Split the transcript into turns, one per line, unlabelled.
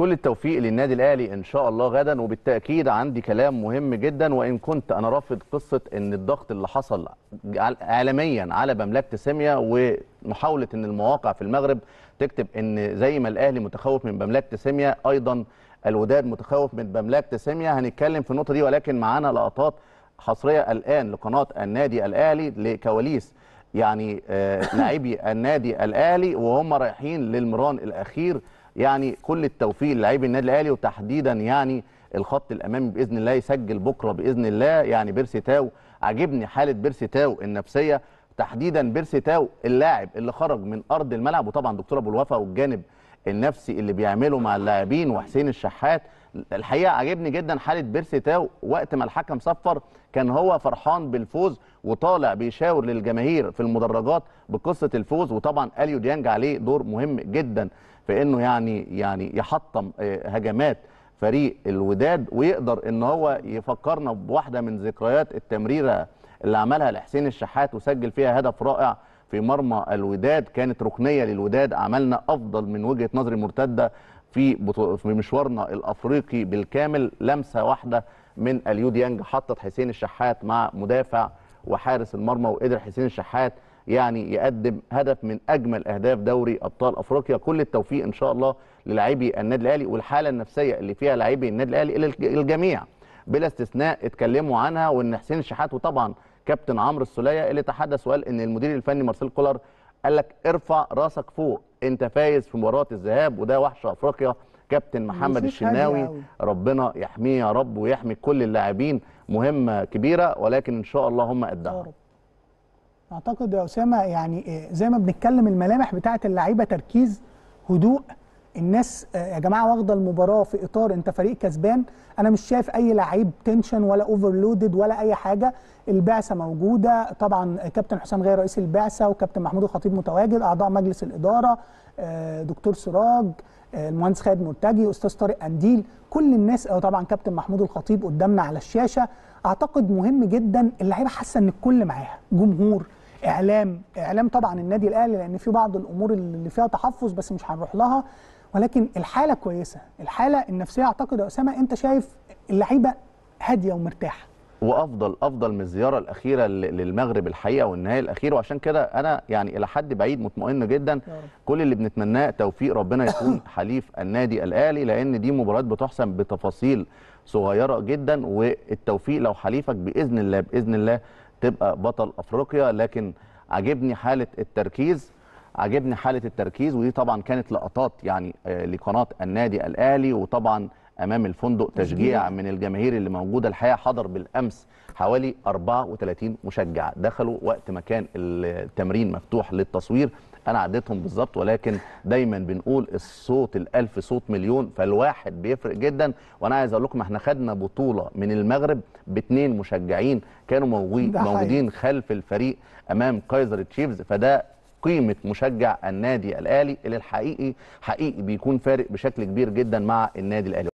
كل التوفيق للنادي الاهلي ان شاء الله غدا وبالتاكيد عندي كلام مهم جدا وان كنت انا رافض قصه ان الضغط اللي حصل عالميا على مملكه سيميا ومحاوله ان المواقع في المغرب تكتب ان زي ما الاهلي متخوف من مملكه سيميا ايضا الوداد متخوف من مملكه سيميا هنتكلم في النقطه دي ولكن معانا لقطات حصريه الان لقناه النادي الاهلي لكواليس يعني آه، لاعبي النادي الاهلي وهم رايحين للمران الاخير يعني كل التوفيق للاعبي النادي الاهلي وتحديدا يعني الخط الامامي باذن الله يسجل بكره باذن الله يعني بيرسي تاو عجبني حاله بيرسي تاو النفسيه تحديدا بيرسي تاو اللاعب اللي خرج من ارض الملعب وطبعا دكتور ابو الوفا والجانب النفسي اللي بيعمله مع اللاعبين وحسين الشحات الحقيقه عجبني جدا حاله بيرسي تاو وقت ما الحكم صفر كان هو فرحان بالفوز وطالع بيشاور للجماهير في المدرجات بقصه الفوز وطبعا اليو ديانج عليه دور مهم جدا في انه يعني يعني يحطم آه، هجمات فريق الوداد ويقدر ان هو يفكرنا بواحده من ذكريات التمريره اللي عملها لحسين الشحات وسجل فيها هدف رائع في مرمى الوداد كانت ركنيه للوداد عملنا افضل من وجهه نظري مرتده في في مشوارنا الافريقي بالكامل لمسه واحده من اليو ديانج حطت حسين الشحات مع مدافع وحارس المرمى وقدر حسين الشحات يعني يقدم هدف من اجمل اهداف دوري ابطال افريقيا كل التوفيق ان شاء الله للاعبي النادي الاهلي والحاله النفسيه اللي فيها لاعبي النادي الاهلي الجميع بلا استثناء اتكلموا عنها وان حسين الشحات وطبعا كابتن عمرو السوليه اللي تحدث وقال ان المدير الفني مارسيل كولر قال لك ارفع راسك فوق انت فايز في مباراه الذهاب وده وحش افريقيا كابتن محمد الشناوي ربنا يحميه يا رب ويحمي كل اللاعبين مهمه كبيره ولكن ان شاء الله هم قدها
اعتقد يا اسامه يعني إيه، زي ما بنتكلم الملامح بتاعه اللعيبه تركيز هدوء الناس آه، يا جماعه واخده المباراه في اطار انت فريق كسبان انا مش شايف اي لعيب تنشن ولا اوفرلودد ولا اي حاجه البعثه موجوده طبعا كابتن حسام غير رئيس البعثه وكابتن محمود الخطيب متواجد اعضاء مجلس الاداره آه، دكتور سراج آه، المهندس خالد مرتجي استاذ طارق قنديل كل الناس طبعا كابتن محمود الخطيب قدامنا على الشاشه اعتقد مهم جدا اللعيبه حاسه ان الكل معاها جمهور اعلام اعلام طبعا النادي الاهلي لان في بعض الامور اللي فيها تحفظ بس مش هنروح لها ولكن الحاله كويسه الحاله النفسيه اعتقد يا اسامه انت شايف اللعيبه هاديه ومرتاحه
وافضل افضل من الزياره الاخيره للمغرب الحقيقه والنهائي الاخير وعشان كده انا يعني الى حد بعيد مطمئن جدا كل اللي بنتمناه توفيق ربنا يكون حليف النادي الاهلي لان دي مباريات بتحسم بتفاصيل صغيره جدا والتوفيق لو حليفك باذن الله باذن الله تبقى بطل افريقيا لكن عجبني حاله التركيز عجبني حاله التركيز ودي طبعا كانت لقطات يعني آه، لقناه النادي الاهلي وطبعا امام الفندق تشجيع من الجماهير اللي موجوده الحقيقه حضر بالامس حوالي 34 مشجع دخلوا وقت ما كان التمرين مفتوح للتصوير انا عديتهم بالظبط ولكن دايما بنقول الصوت الالف صوت مليون فالواحد بيفرق جدا وانا عايز اقول لكم احنا خدنا بطوله من المغرب باثنين مشجعين كانوا موجودين خلف الفريق امام كايزر تشيفز فده قيمه مشجع النادي الاهلي اللي الحقيقي حقيقي بيكون فارق بشكل كبير جدا مع النادي الاهلي